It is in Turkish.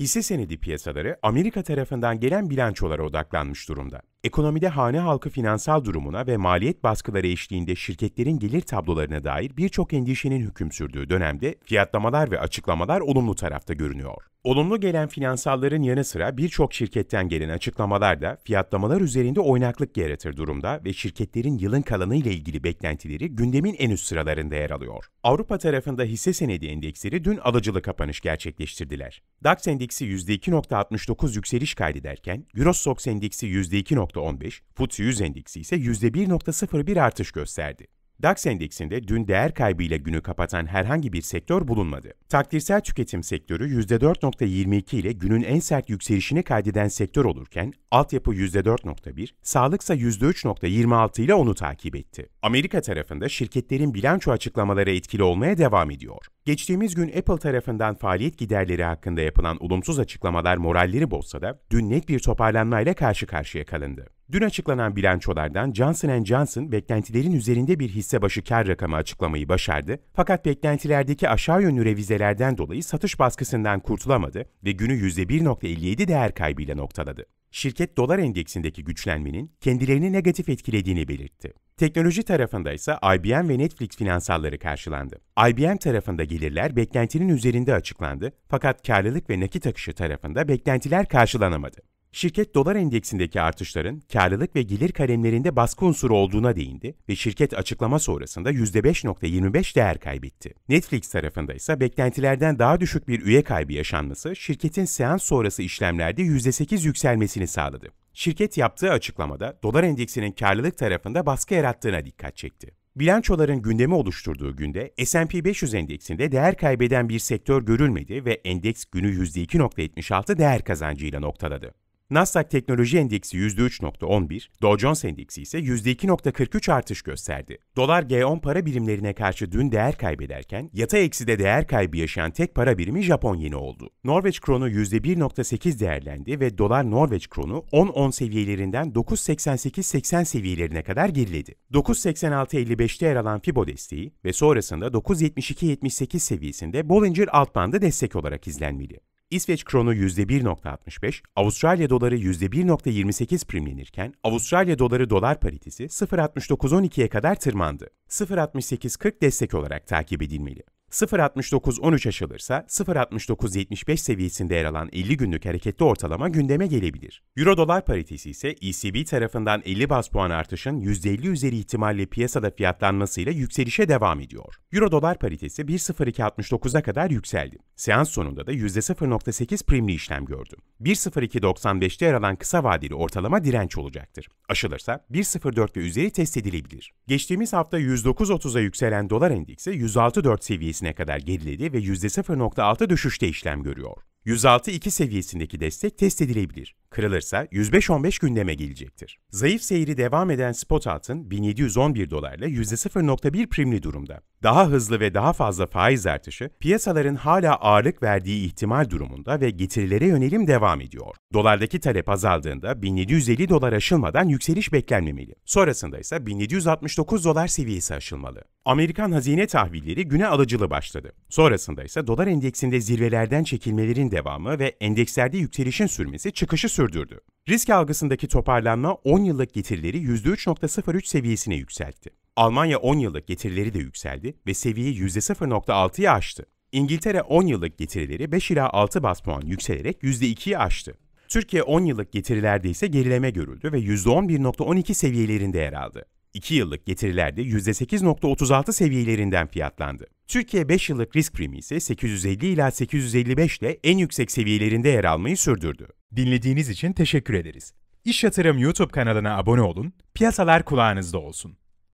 hisse senedi piyasaları Amerika tarafından gelen bilançolara odaklanmış durumda. Ekonomide hane halkı finansal durumuna ve maliyet baskıları eşliğinde şirketlerin gelir tablolarına dair birçok endişenin hüküm sürdüğü dönemde fiyatlamalar ve açıklamalar olumlu tarafta görünüyor. Olumlu gelen finansalların yanı sıra birçok şirketten gelen açıklamalar da fiyatlamalar üzerinde oynaklık yaratır durumda ve şirketlerin yılın kalanı ile ilgili beklentileri gündemin en üst sıralarında yer alıyor. Avrupa tarafında hisse senedi endeksleri dün alıcılı kapanış gerçekleştirdiler. DAX endeksi %2.69 yükseliş kaydederken, Eurostoxx endeksi %2. %0.15, FTSE 100 endeksi ise %1.01 artış gösterdi. DAX endeksinde dün değer kaybıyla günü kapatan herhangi bir sektör bulunmadı. Takdirsel tüketim sektörü %4.22 ile günün en sert yükselişini kaydeden sektör olurken, altyapı %4.1, sağlıksa %3.26 ile onu takip etti. Amerika tarafında şirketlerin bilanço açıklamaları etkili olmaya devam ediyor. Geçtiğimiz gün Apple tarafından faaliyet giderleri hakkında yapılan olumsuz açıklamalar moralleri bozsa da dün net bir toparlanmayla karşı karşıya kalındı. Dün açıklanan bilançolardan Johnson Johnson beklentilerin üzerinde bir hisse başı kar rakamı açıklamayı başardı fakat beklentilerdeki aşağı yönlü revizelerden dolayı satış baskısından kurtulamadı ve günü %1.57 değer kaybıyla noktaladı. Şirket dolar endeksindeki güçlenmenin kendilerini negatif etkilediğini belirtti. Teknoloji tarafında ise IBM ve Netflix finansalları karşılandı. IBM tarafında gelirler beklentinin üzerinde açıklandı fakat karlılık ve nakit akışı tarafında beklentiler karşılanamadı. Şirket dolar endeksindeki artışların karlılık ve gelir kalemlerinde baskı unsuru olduğuna değindi ve şirket açıklama sonrasında %5.25 değer kaybetti. Netflix tarafında ise beklentilerden daha düşük bir üye kaybı yaşanması şirketin seans sonrası işlemlerde %8 yükselmesini sağladı. Şirket yaptığı açıklamada dolar endeksinin karlılık tarafında baskı yarattığına dikkat çekti. Bilançoların gündemi oluşturduğu günde S&P 500 endeksinde değer kaybeden bir sektör görülmedi ve endeks günü %2.76 değer kazancıyla noktaladı. Nasdaq Teknoloji Endeksi %3.11, Dow Jones Endeksi ise %2.43 artış gösterdi. Dolar G10 para birimlerine karşı dün değer kaybederken, yata ekside değer kaybı yaşayan tek para birimi Japon yeni oldu. Norveç kronu %1.8 değerlendi ve dolar Norveç kronu 10-10 seviyelerinden 9.88-80 seviyelerine kadar geriledi. 986 9.86.55'te yer alan Fibo desteği ve sonrasında 9.72-78 seviyesinde Bollinger alt bandı destek olarak izlenmeli. İsveç kronu %1.65, Avustralya doları %1.28 primlenirken Avustralya doları dolar paritesi 0.6912'ye kadar tırmandı. 0.6840 destek olarak takip edilmeli. 0.69-13 aşılırsa 0.69-75 seviyesinde yer alan 50 günlük hareketli ortalama gündeme gelebilir. Euro-dolar paritesi ise ECB tarafından 50 bas puan artışın %50 üzeri ihtimalle piyasada fiyatlanmasıyla yükselişe devam ediyor. Euro-dolar paritesi 1.0269'a kadar yükseldi. Seans sonunda da %0.8 primli işlem gördü. 1.0295'te yer alan kısa vadeli ortalama direnç olacaktır. Aşılırsa 1.04 ve üzeri test edilebilir. Geçtiğimiz hafta 109.30'a yükselen dolar endeksi 106.4 seviyesinde seviyesine kadar geriledi ve %0.6 düşüşte işlem görüyor. 106.2 seviyesindeki destek test edilebilir. Kırılırsa 105-15 gündeme gelecektir. Zayıf seyri devam eden spot altın 1711 dolarla %0.1 primli durumda. Daha hızlı ve daha fazla faiz artışı piyasaların hala ağırlık verdiği ihtimal durumunda ve getirilere yönelim devam ediyor. Dolardaki talep azaldığında 1750 dolar aşılmadan yükseliş beklenmemeli. Sonrasında ise 1769 dolar seviyesi aşılmalı. Amerikan hazine tahvilleri güne alıcılı başladı. Sonrasında ise dolar endeksinde zirvelerden çekilmelerin devamı ve endekslerde yükselişin sürmesi çıkışı sürdü sürdürdü. Risk algısındaki toparlanma 10 yıllık getirileri %3.03 seviyesine yükseltti. Almanya 10 yıllık getirileri de yükseldi ve seviyeyi %0.6'ya aştı. İngiltere 10 yıllık getirileri 5 ila 6 bas puan yükselerek %2'yi aştı. Türkiye 10 yıllık getirilerde ise gerileme görüldü ve %11.12 seviyelerinde yer aldı. 2 yıllık getirilerde %8.36 seviyelerinden fiyatlandı. Türkiye 5 yıllık risk primi ise 850 ila 855 ile en yüksek seviyelerinde yer almayı sürdürdü. Dinlediğiniz için teşekkür ederiz. İş Yatırım YouTube kanalına abone olun, piyasalar kulağınızda olsun.